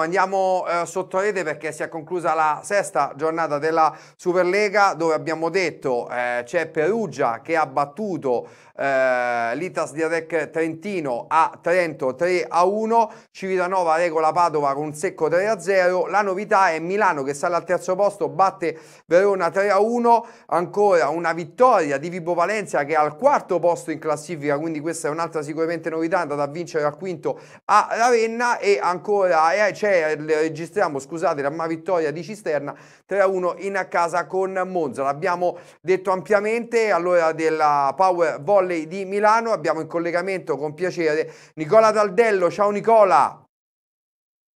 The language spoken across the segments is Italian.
Andiamo eh, sotto rete perché si è conclusa la sesta giornata della Superlega dove abbiamo detto eh, c'è Perugia che ha battuto eh, l'Itas Diatec Trentino a Trento 3 a 1, Civitanova regola Padova con un secco 3 a 0, la novità è Milano che sale al terzo posto, batte Verona 3 a 1, ancora una vittoria di Vibo Valencia che è al quarto posto in classifica, quindi questa è un'altra sicuramente novità, andata a vincere al quinto a Ravenna e ancora eh, c'è 3 eh, registriamo, scusate, la vittoria di Cisterna 3-1 in casa con Monza. L'abbiamo detto ampiamente all'ora della Power Volley di Milano. Abbiamo in collegamento con piacere Nicola Daldello. Ciao Nicola.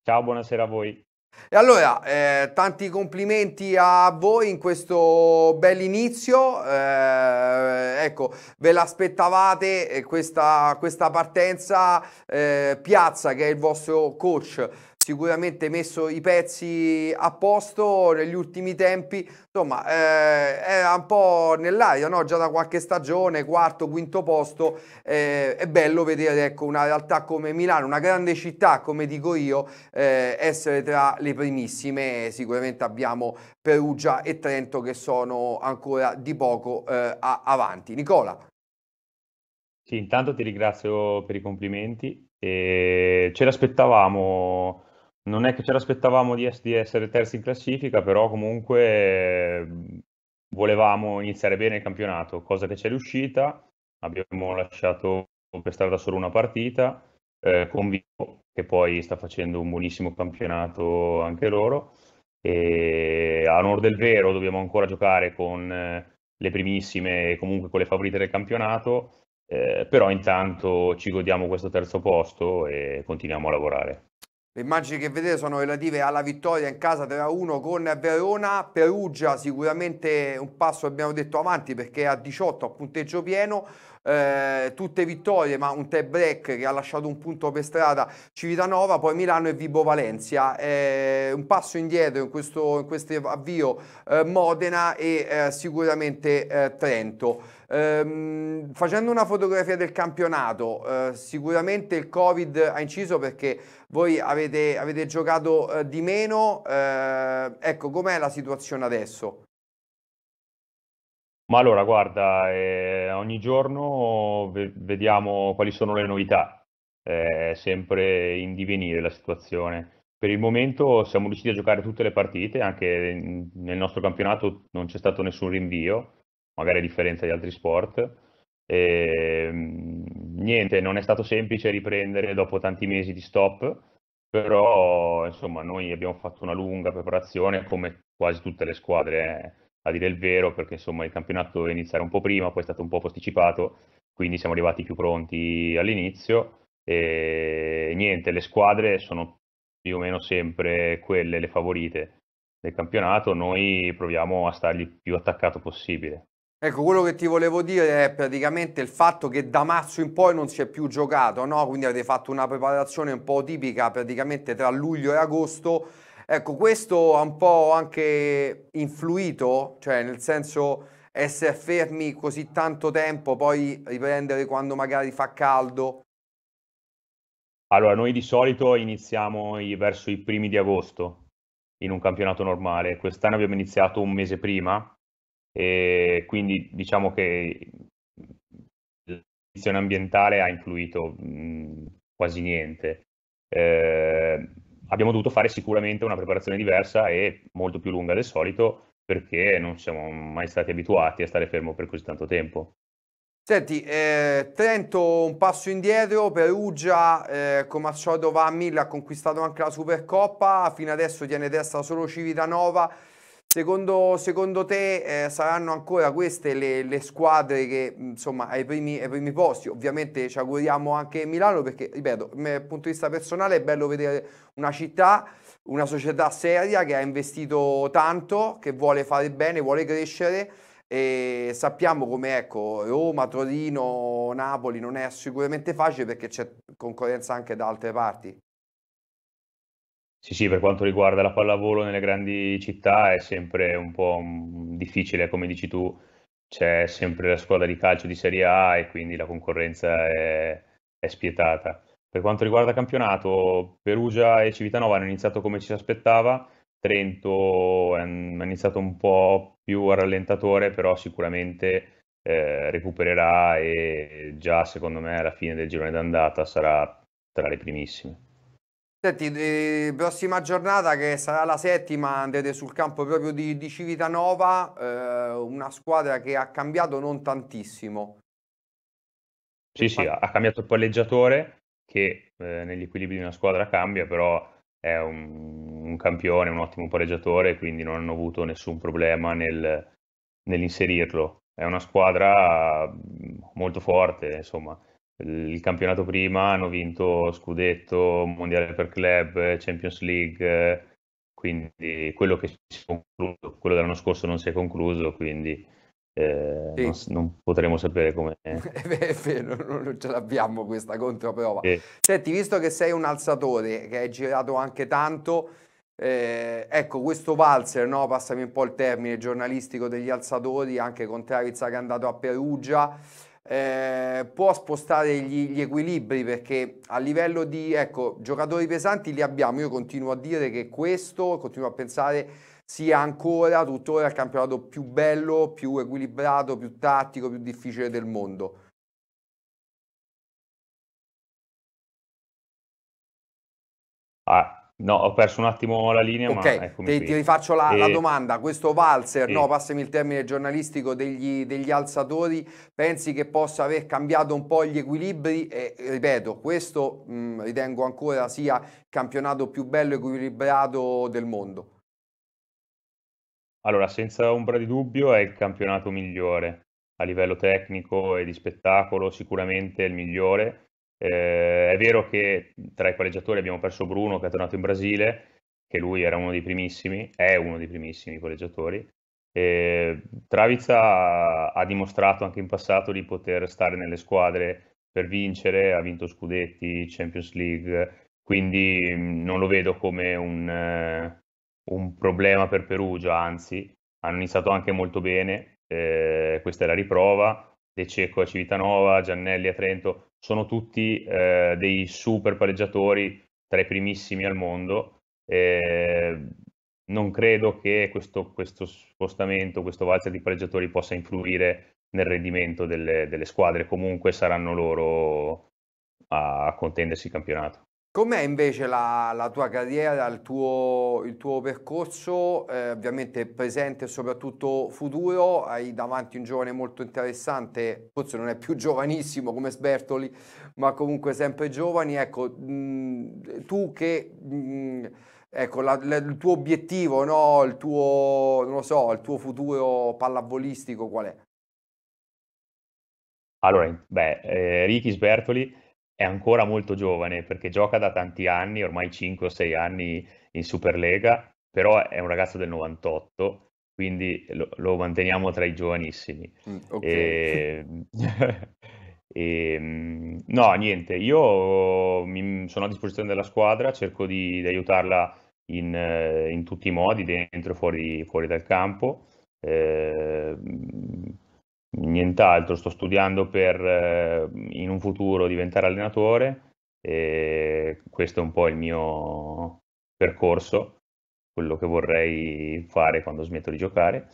Ciao, buonasera a voi. E allora, eh, tanti complimenti a voi in questo bell'inizio, eh, ecco, ve l'aspettavate eh, questa, questa partenza, eh, Piazza che è il vostro coach sicuramente messo i pezzi a posto negli ultimi tempi, insomma eh, era un po' nell'aria, no? già da qualche stagione, quarto, quinto posto, eh, è bello vedere ecco, una realtà come Milano, una grande città come dico io, eh, essere tra le primissime, sicuramente abbiamo Perugia e Trento che sono ancora di poco eh, avanti. Nicola. Sì, intanto ti ringrazio per i complimenti. E ce l'aspettavamo non è che ce l'aspettavamo di, di essere terzi in classifica, però comunque mhmm, volevamo iniziare bene il campionato, cosa che ci è riuscita. Abbiamo lasciato per strada solo una partita, eh, con Vivo, che poi sta facendo un buonissimo campionato anche loro. E a onor del vero dobbiamo ancora giocare con le primissime e comunque con le favorite del campionato, eh, però intanto ci godiamo questo terzo posto e continuiamo a lavorare. Le immagini che vedete sono relative alla vittoria in casa 3-1 con Verona, Perugia sicuramente un passo abbiamo detto avanti perché a 18 a punteggio pieno, eh, tutte vittorie ma un tie break che ha lasciato un punto per strada Civitanova, poi Milano e Vibo Valencia, eh, un passo indietro in questo, in questo avvio eh, Modena e eh, sicuramente eh, Trento. Ehm, facendo una fotografia del campionato, eh, sicuramente il Covid ha inciso perché voi avete, avete giocato eh, di meno. Eh, ecco, com'è la situazione adesso? Ma allora, guarda, eh, ogni giorno vediamo quali sono le novità, è sempre in divenire la situazione. Per il momento siamo riusciti a giocare tutte le partite, anche nel nostro campionato non c'è stato nessun rinvio magari a differenza di altri sport. E, ehm, niente, non è stato semplice riprendere dopo tanti mesi di stop, però insomma noi abbiamo fatto una lunga preparazione come quasi tutte le squadre, eh, a dire il vero, perché insomma il campionato doveva iniziare un po' prima, poi è stato un po' posticipato, quindi siamo arrivati più pronti all'inizio e niente, le squadre sono più o meno sempre quelle le favorite del campionato, noi proviamo a stargli più attaccato possibile. Ecco, quello che ti volevo dire è praticamente il fatto che da marzo in poi non si è più giocato, no? Quindi avete fatto una preparazione un po' tipica praticamente tra luglio e agosto. Ecco, questo ha un po' anche influito, cioè nel senso essere fermi così tanto tempo, poi riprendere quando magari fa caldo. Allora, noi di solito iniziamo verso i primi di agosto in un campionato normale. Quest'anno abbiamo iniziato un mese prima e quindi diciamo che l'edizione ambientale ha influito mh, mhmm, quasi niente. Eh, abbiamo dovuto fare sicuramente una preparazione diversa e molto più lunga del solito perché non siamo mai stati abituati a stare fermo per così tanto tempo. Senti, eh, Trento un passo indietro, Perugia eh, come al solito va a 1000, ha conquistato anche la Supercoppa, fino adesso tiene testa solo Civitanova Secondo, secondo te eh, saranno ancora queste le, le, squadre che insomma ai primi, ai primi posti? Ovviamente ci auguriamo anche Milano perché, ripeto, dal punto di vista personale è bello vedere una città, una società seria che ha investito tanto, che vuole fare bene, vuole crescere e sappiamo come ecco, Roma, Torino, Napoli non è sicuramente facile perché c'è concorrenza anche da altre parti. Sì, sì, per quanto riguarda la pallavolo nelle grandi città è sempre un po' difficile, come dici tu, c'è sempre la squadra di calcio di Serie A e quindi la concorrenza è, è spietata. Per quanto riguarda campionato, Perugia e Civitanova hanno iniziato come ci si aspettava, Trento ha iniziato un po' più a rallentatore, però sicuramente eh, recupererà e già secondo me alla fine del girone d'andata sarà tra le primissime. Senti, eh, prossima giornata che sarà la settima, andrete sul campo proprio di, di Civitanova, eh, una squadra che ha cambiato non tantissimo. Sì, sì, ha cambiato il palleggiatore che eh, negli equilibri di una squadra cambia, però è un, un campione, un ottimo palleggiatore, quindi non hanno avuto nessun problema nel, nell'inserirlo. È una squadra mm, molto forte, insomma il campionato prima hanno vinto scudetto, mondiale per club, Champions League, quindi quello che si è concluso, quello dell'anno scorso non si è concluso, quindi eh, sì. non, non, potremo sapere come... è vero, non ce l'abbiamo questa controprova. Sì. Senti, visto che sei un alzatore, che hai girato anche tanto, eh, ecco, questo valzer, no? passami un po' il termine giornalistico degli alzatori, anche con Travizza che è andato a Perugia, eh, può spostare gli, gli, equilibri perché a livello di ecco, giocatori pesanti li abbiamo. Io continuo a dire che questo, continuo a pensare sia ancora tuttora il campionato più bello, più equilibrato, più tattico, più difficile del mondo. Ah, No, ho perso un attimo la linea, okay. ma ti, ti rifaccio la, e... la, domanda. Questo valzer, e... no, passami il termine giornalistico, degli, degli, alzatori, pensi che possa aver cambiato un po' gli equilibri? E, ripeto, questo mh, mm, ritengo ancora sia il campionato più bello e equilibrato del mondo. Allora, senza ombra di dubbio è il campionato migliore a livello tecnico e di spettacolo, sicuramente è il migliore eh, è vero che tra i palleggiatori abbiamo perso Bruno che è tornato in Brasile, che lui era uno dei primissimi, è uno dei primissimi palleggiatori. Eh, Traviza ha dimostrato anche in passato di poter stare nelle squadre per vincere, ha vinto scudetti, Champions League, quindi mm, non lo vedo come un, eh, un problema per Perugia, anzi hanno iniziato anche molto bene, eh, questa è la riprova, De Cecco a Civitanova, Giannelli a Trento, sono tutti eh, dei super pareggiatori tra i primissimi al mondo. Eh, non credo che questo, questo, spostamento, questo valzer di pareggiatori possa influire nel rendimento delle, delle squadre, comunque saranno loro a contendersi il campionato. Com'è invece la, la, tua carriera, il tuo, il tuo percorso, eh, ovviamente presente e soprattutto futuro? Hai davanti un giovane molto interessante, forse non è più giovanissimo come Sbertoli, ma comunque sempre giovani. Ecco, mh, mm, tu che... Mh, mm, ecco, la, la, il tuo obiettivo, no? il, tuo, so, il tuo futuro pallavolistico qual è? Allora, beh, eh, Ricky Sbertoli è ancora molto giovane perché gioca da tanti anni, ormai 5 o 6 anni in Superlega, però è un ragazzo del 98, quindi lo, lo manteniamo tra i giovanissimi. Mm, okay. e, ehm, e, ehm, no, niente, io mi, sono a disposizione della squadra, cerco di, di aiutarla in, eh, in, tutti i modi, dentro e fuori, fuori dal campo. Eh, Nient'altro, sto studiando per eh, in un futuro diventare allenatore e questo è un po' il mio percorso, quello che vorrei fare quando smetto di giocare.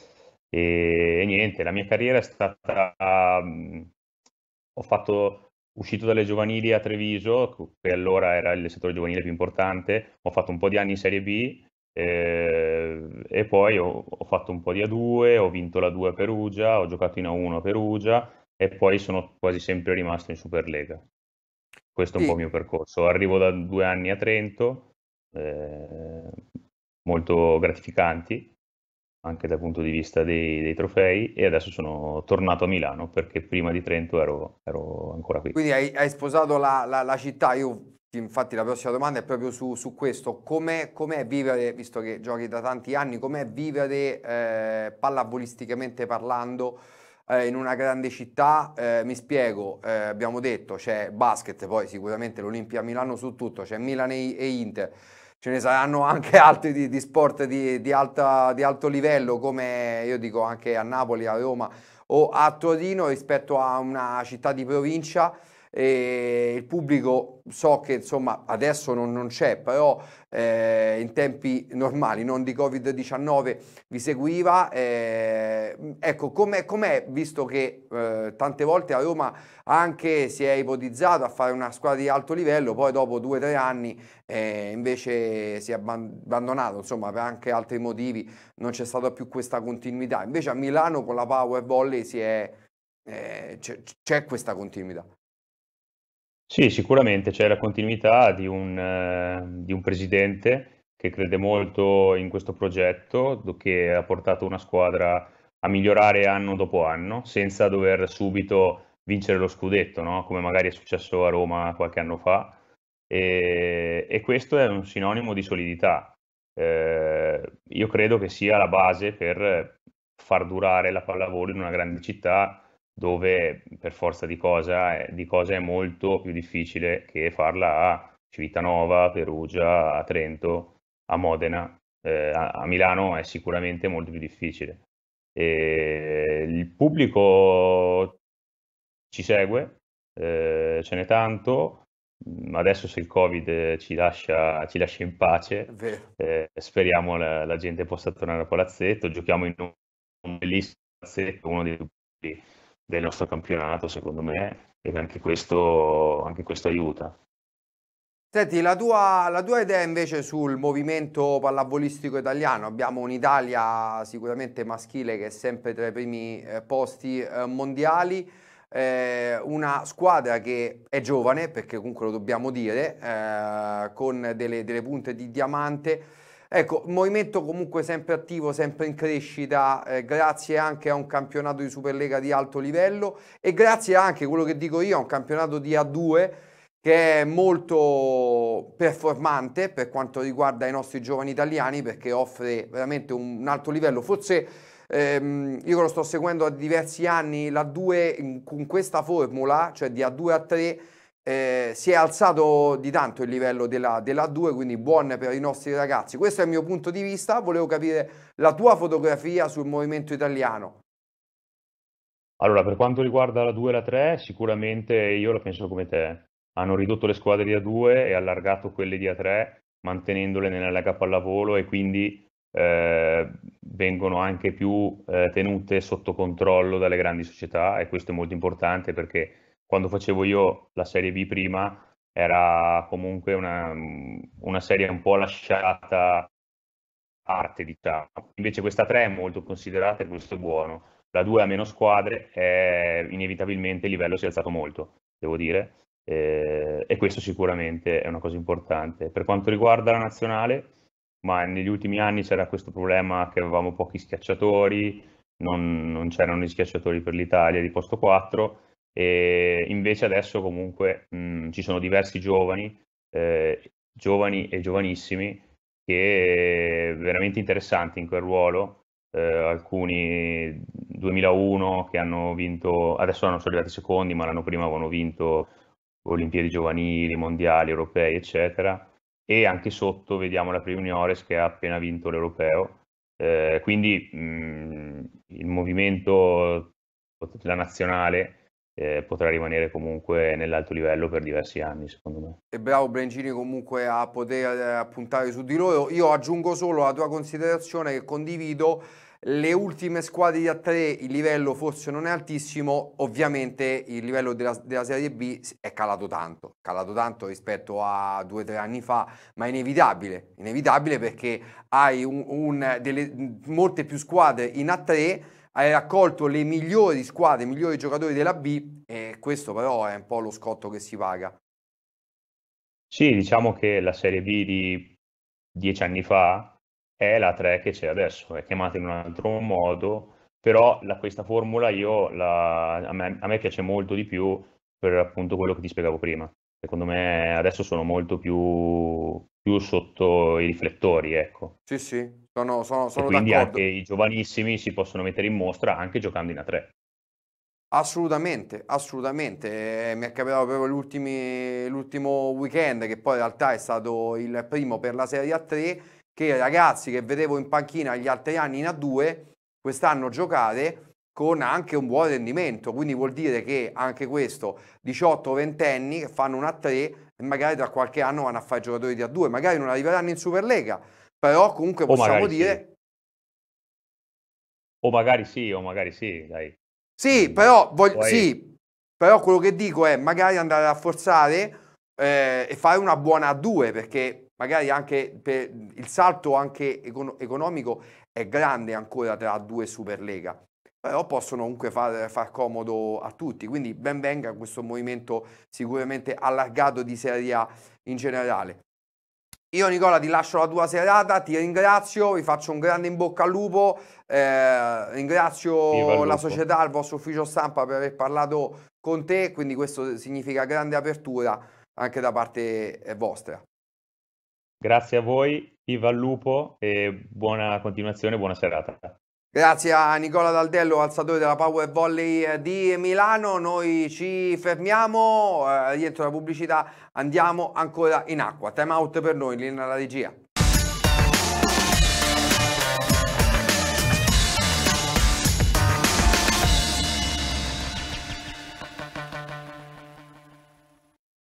E, e niente, la mia carriera è stata... Um, ho fatto uscito dalle giovanili a Treviso, che allora era il settore giovanile più importante, ho fatto un po' di anni in Serie B Ehm, e poi ho, ho, fatto un po' di A2, ho vinto la 2 a Perugia, ho giocato in A1 a Perugia e poi sono quasi sempre rimasto in Superlega. Questo è un sì. po' il mio percorso. Arrivo da due anni a Trento, eh, molto gratificanti anche dal punto di vista dei, dei, trofei e adesso sono tornato a Milano perché prima di Trento ero, ero ancora qui. Quindi hai, hai sposato la, la, la città, io Infatti la prossima domanda è proprio su, su questo, com'è, com'è, vivere, visto che giochi da tanti anni, com'è vivere eh, pallavolisticamente parlando eh, in una grande città? Eh, mi spiego, eh, abbiamo detto c'è basket, poi sicuramente l'Olimpia Milano su tutto, c'è Milan e, e Inter, ce ne saranno anche altri di, di sport di, di, alta, di alto livello come io dico anche a Napoli, a Roma o a Torino rispetto a una città di provincia e il pubblico so che insomma adesso non, non c'è, però eh, in tempi normali, non di Covid-19, vi seguiva. Eh, ecco, com'è, com'è, visto che eh, tante volte a Roma anche si è ipotizzato a fare una squadra di alto livello, poi dopo due o tre anni eh, invece si è abbandonato, insomma per anche altri motivi non c'è stata più questa continuità. Invece a Milano con la Power Volley si è, eh, c'è, c'è questa continuità. Sì, sicuramente c'è la continuità di un, eh, di un presidente che crede molto in questo progetto, che ha portato una squadra a migliorare anno dopo anno, senza dover subito vincere lo scudetto, no? come magari è successo a Roma qualche anno fa. E, e questo è un sinonimo di solidità. Eh, io credo che sia la base per far durare la pallavolo in una grande città dove per forza di, cosa, eh, di cose è molto più difficile che farla a Civitanova, Perugia, a Trento, a Modena. Eh, a, a Milano è sicuramente molto più difficile. E il pubblico ci segue, eh, ce n'è tanto. Mm, adesso se il Covid ci lascia, ci lascia in pace, eh, speriamo la, la, gente possa tornare a palazzetto. Giochiamo in un bellissimo palazzetto, uno dei più belli del nostro campionato, secondo me, ed anche questo, anche questo aiuta. Senti, la tua, la tua, idea invece sul movimento pallavolistico italiano, abbiamo un'Italia sicuramente maschile che è sempre tra i primi eh, posti eh, mondiali, eh, una squadra che è giovane, perché comunque lo dobbiamo dire, eh, con delle, delle punte di diamante, Ecco, movimento comunque sempre attivo, sempre in crescita, eh, grazie anche a un campionato di Superlega di alto livello e grazie anche, quello che dico io, a un campionato di A2 che è molto performante per quanto riguarda i nostri giovani italiani perché offre veramente un alto livello, forse ehm, io lo sto seguendo da diversi anni, l'A2 con questa formula, cioè di A2 a 3, eh, si è alzato di tanto il livello della, dell'A2, quindi buon per i nostri ragazzi. Questo è il mio punto di vista, volevo capire la tua fotografia sul movimento italiano. Allora, per quanto riguarda la 2 e la 3, sicuramente io la penso come te. Hanno ridotto le squadre di A2 e allargato quelle di A3, mantenendole nella Lega Pallavolo e quindi eh, vengono anche più eh, tenute sotto controllo dalle grandi società e questo è molto importante perché quando facevo io la Serie B prima era comunque una, una serie un po' lasciata a parte, diciamo. Invece questa 3 è molto considerata e questo è buono. La 2 ha meno squadre e inevitabilmente il livello si è alzato molto, devo dire. Eh, e questo sicuramente è una cosa importante. Per quanto riguarda la nazionale, ma negli ultimi anni c'era questo problema che avevamo pochi schiacciatori, non, non c'erano gli schiacciatori per l'Italia di posto 4 e invece adesso comunque mh, mhmm, ci sono diversi giovani, eh, giovani e giovanissimi, che veramente interessanti in quel ruolo, eh, alcuni 2001 che hanno vinto, adesso non sono arrivati secondi, ma l'anno prima avevano vinto Olimpiadi giovanili, mondiali, europei, eccetera. E anche sotto vediamo la Priuniores che ha appena vinto l'europeo. Eh, quindi mh, mhmm, il movimento, la nazionale, eh, potrà rimanere comunque nell'alto livello per diversi anni, secondo me. E bravo Brengini comunque a poter eh, puntare su di loro. Io aggiungo solo la tua considerazione che condivido. Le ultime squadre di a 3 il livello forse non è altissimo, ovviamente il livello della, della Serie B è calato tanto, calato tanto rispetto a due o tre anni fa, ma è inevitabile, inevitabile perché hai un, un, delle, molte più squadre in A3 hai raccolto le migliori squadre, i migliori giocatori della B e questo però è un po' lo scotto che si paga. Sì, diciamo che la Serie B di dieci anni fa è la 3 che c'è adesso, è chiamata in un altro modo, però la, questa formula io la, a, me, a, me, piace molto di più per appunto quello che ti spiegavo prima. Secondo me adesso sono molto più, più sotto i riflettori, ecco. Sì, sì, sono, sono, sono quindi d'accordo. anche i giovanissimi si possono mettere in mostra anche giocando in A3. Assolutamente, assolutamente. Eh, mi è capitato proprio l'ultimo weekend, che poi in realtà è stato il primo per la Serie A3, che i ragazzi che vedevo in panchina gli altri anni in A2, quest'anno giocare con anche un buon rendimento. Quindi vuol dire che anche questo, 18-20 anni che fanno un A3, magari tra qualche anno vanno a fare giocatori di A2, magari non arriveranno in Superlega però comunque possiamo dire... Sì. O magari sì, o magari sì, dai. Sì, però, voglio, Poi... sì, però quello che dico è magari andare a forzare eh, e fare una buona a due, perché magari anche per il salto anche economico è grande ancora tra due super lega però possono comunque far, far, comodo a tutti. Quindi ben venga questo movimento sicuramente allargato di Serie A in generale. Io Nicola ti lascio la tua serata, ti ringrazio, vi faccio un grande in bocca al lupo, eh, ringrazio la società, il vostro ufficio stampa per aver parlato con te, quindi questo significa grande apertura anche da parte eh, vostra. Grazie a voi, viva il lupo e buona continuazione, buona serata. Grazie a Nicola Daldello, alzatore della Power Volley eh, di Milano. Noi ci fermiamo, eh, dietro la pubblicità andiamo ancora in acqua. Time out per noi, linea alla regia.